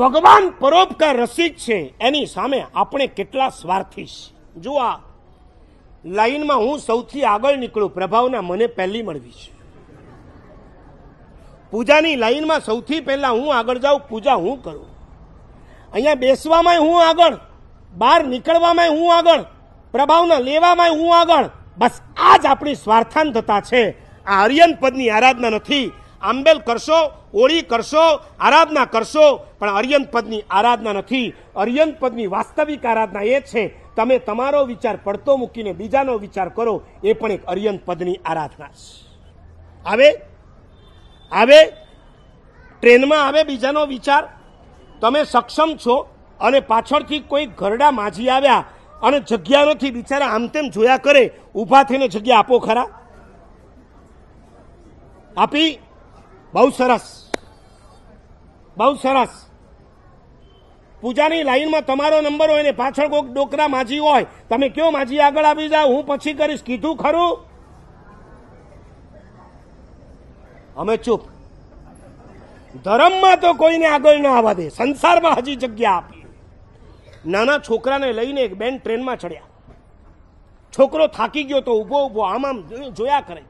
ભગવાન પરોપકાર રસિક છે એની સામે આપણે કેટલા સ્વાર્થી છે જુઓ આ લાઈનમાં હું સૌથી આગળ નીકળું પ્રભાવના મને પહેલી મળવી છે પૂજાની લાઈનમાં સૌથી પહેલા હું આગળ જાઉં પૂજા હું કરું અહીંયા બેસવામાં હું આગળ બહાર નીકળવામાં હું આગળ પ્રભાવના લેવામાં હું આગળ બસ આ જ આપણી સ્વાર્થાંતતા છે આ આર્યન પદની આરાધના નથી આંબેલ કરશો ઓળી કરશો આરાધના કરશો પણ અર્યન પદની આરાધના નથી અર્યંત પદની વાસ્તવિક આરાધના એ છે તમે તમારો વિચાર પડતો મૂકીને બીજાનો વિચાર કરો એ પણ એક અર્યંત પદની આરાધના છે આવે આવે ટ્રેનમાં આવે બીજાનો વિચાર તમે સક્ષમ છો અને પાછળથી કોઈ ઘરડા માજી આવ્યા અને જગ્યા નથી બિચારા આમ તેમ જોયા કરે ઊભા થઈને જગ્યા આપો ખરા આપી બહુ સરસ બહુ સરસ પૂજાની લાઈનમાં તમારો નંબર હોય ને પાછળ કોઈક ડોકરા માજી હોય તમે કયો માજી આગળ આવી જાઓ હું પછી કરીશ કીધું ખરું અમે ચૂપ ધર્મમાં તો કોઈને આગળ ન આવવા દે સંસારમાં હજી જગ્યા આપી નાના છોકરાને લઈને એક બેન ટ્રેનમાં ચડ્યા છોકરો થાકી ગયો તો ઊભો ઊભો આમ આમ જોયા કરે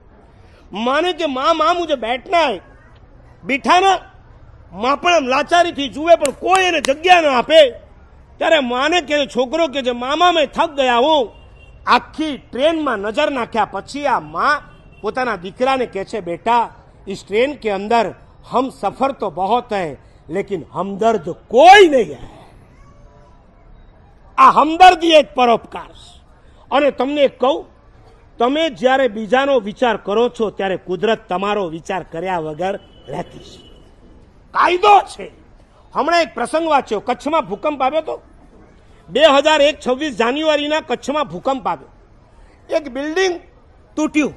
માને કે માં માં મુજે બેઠના હૈ બીઠાના માં પણ લાચારીથી જુએ પણ કોઈ એને જગ્યા ન આપે ત્યારે માને કે છોકરો કે જે મામા મેં થક ગયા હું આખી ટ્રેનમાં નજર નાખ્યા પછી આ માં પોતાના દીકરાને કહે છે બેટા इस ટ્રેન કે અંદર હમ સફર તો બહોત હૈ લેકિન હમદર્દ કોઈ નહીં હૈ આ હમદર્દી એક પરોપકાર અને તમને કહું તમે જ્યારે બીજાનો વિચાર કરો છો ત્યારે કુદરત તમારો વિચાર કર્યા વગર રહેતી છે કાયદો છે હમણાં એક પ્રસંગ વાંચ્યો કચ્છમાં ભૂકંપ આવ્યો તો બે હજાર એક છવ્વીસ જાન્યુઆરીના કચ્છમાં ભૂકંપ આવ્યો એક બિલ્ડિંગ તૂટ્યું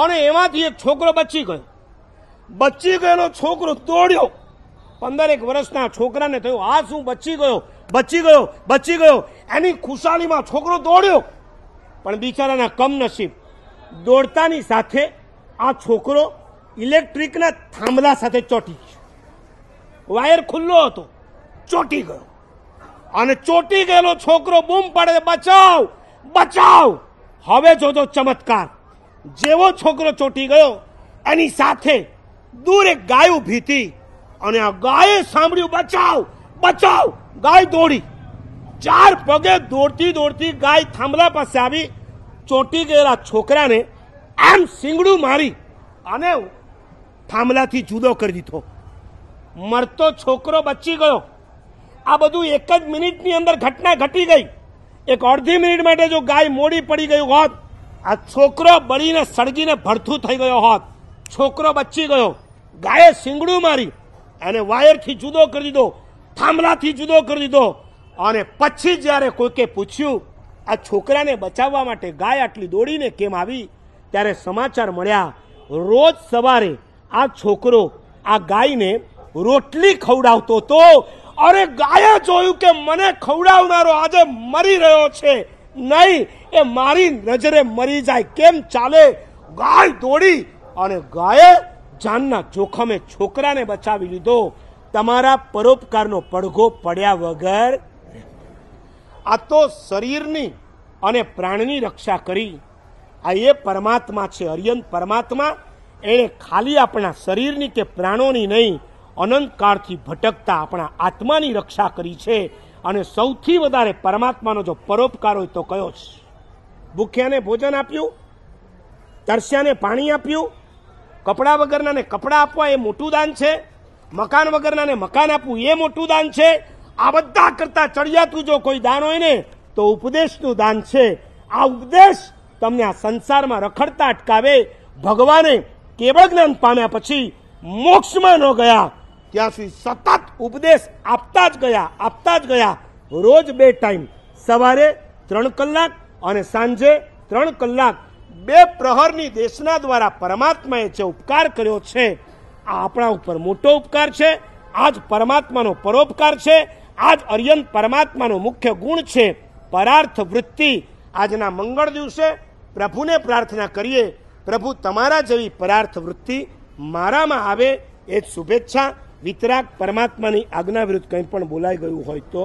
અને એમાંથી એક છોકરો બચી ગયો બચી ગયેલો છોકરો તોડ્યો પંદર એક વર્ષના છોકરાને થયું આ શું બચી ગયો બચી ગયો બચી ગયો એની ખુશાલીમાં છોકરો દોડ્યો પણ બિચારાના કમનસીબ દોડતાની સાથે આ છોકરો ઇલેક્ટ્રિકના થાંભલા સાથે ચોટી ગયો વાયર ખુલ્લો હતો ચોટી ગયો અને ચોટી ગયેલો છોકરો બૂમ પાડે બચાવ બચાવ હવે જોજો ચમત્કાર જેવો છોકરો ચોટી ગયો એની સાથે દૂર એક ગાય ઊભી હતી અને આ ગાયે સાંભળ્યું બચાવ બચાવ ગાય દોડી ચાર પગે દોડતી દોડતી ગાય થાંભલા પાસે આવી ચોંટી ગયેલા છોકરાને આમ સિંગડું મારી અને થાંભલાથી જુદો કરી દીધો મરતો છોકરો બચી ગયો આ બધું એક જ મિનિટની અંદર ઘટના ઘટી ગઈ એક અડધી મિનિટ માટે જો ગાય મોડી પડી ગયું હોત આ છોકરો બળીને સળગીને ભરથું થઈ ગયો હોત છોકરો બચી ગયો ગાયે સિંગડું મારી અને વાયરથી જુદો કરી દીધો થાંભલાથી જુદો કરી દીધો અને પછી જ્યારે કોઈકે પૂછ્યું આ છોકરાને બચાવવા માટે ગાય આટલી દોડીને કેમ આવી ત્યારે સમાચાર મળ્યા રોજ સવારે આ છોકરો આ ગાયને રોટલી ખવડાવતો હતો અરે ગાયે જોયું કે મને ખવડાવનારો આજે મરી રહ્યો છે નહીં એ મારી નજરે મરી જાય કેમ ચાલે ગાય દોડી અને ગાયે જાનના જોખમે છોકરાને બચાવી લીધો તમારા પરોપકારનો પડઘો પડ્યા વગર આ તો શરીરની અને પ્રાણની રક્ષા કરી આ એ પરમાત્મા છે અર્યંત પરમાત્મા એણે ખાલી આપણા શરીરની કે પ્રાણોની નહીં અનંતકાળથી ભટકતા આપણા આત્માની રક્ષા કરી છે અને સૌથી વધારે પરમાત્માનો જો પરોપકાર હોય તો કયો છે ભૂખ્યાને ભોજન આપ્યું તરસ્યાને પાણી આપ્યું કપડાં વગરનાને કપડાં આપવા એ મોટું દાન છે મકાન વગરનાને મકાન આપવું એ મોટું દાન છે આ બધા કરતા ચડિયાતું જો કોઈ દાન હોય ને તો ઉપદેશનું દાન છે આ ઉપદેશ તમને આ સંસારમાં રખડતા અટકાવે ભગવાને કેવળ જ્ઞાન પામ્યા પછી મોક્ષમાં ન ગયા ત્યાં સુધી સતત ઉપદેશ આપતા જ ગયા આપતા જ ગયા રોજ બે ટાઈમ સવારે ત્રણ કલાક અને સાંજે ત્રણ કલાક બે પ્રહરની દેશના દ્વારા પરમાત્માએ જે ઉપકાર કર્યો છે આ આપણા ઉપર મોટો ઉપકાર છે આ જ પરમાત્માનો પરોપકાર છે આ જ અર્યંત પરમાત્માનો મુખ્ય ગુણ છે પરાર્થ વૃત્તિ આજના મંગળ દિવસે પ્રભુને પ્રાર્થના કરીએ પ્રભુ તમારા જેવી પરાર્થ વૃત્તિ મારામાં આવે એ જ શુભેચ્છા વિતરાગ પરમાત્માની આજ્ઞા વિરુદ્ધ કંઈ પણ બોલાઈ ગયું હોય તો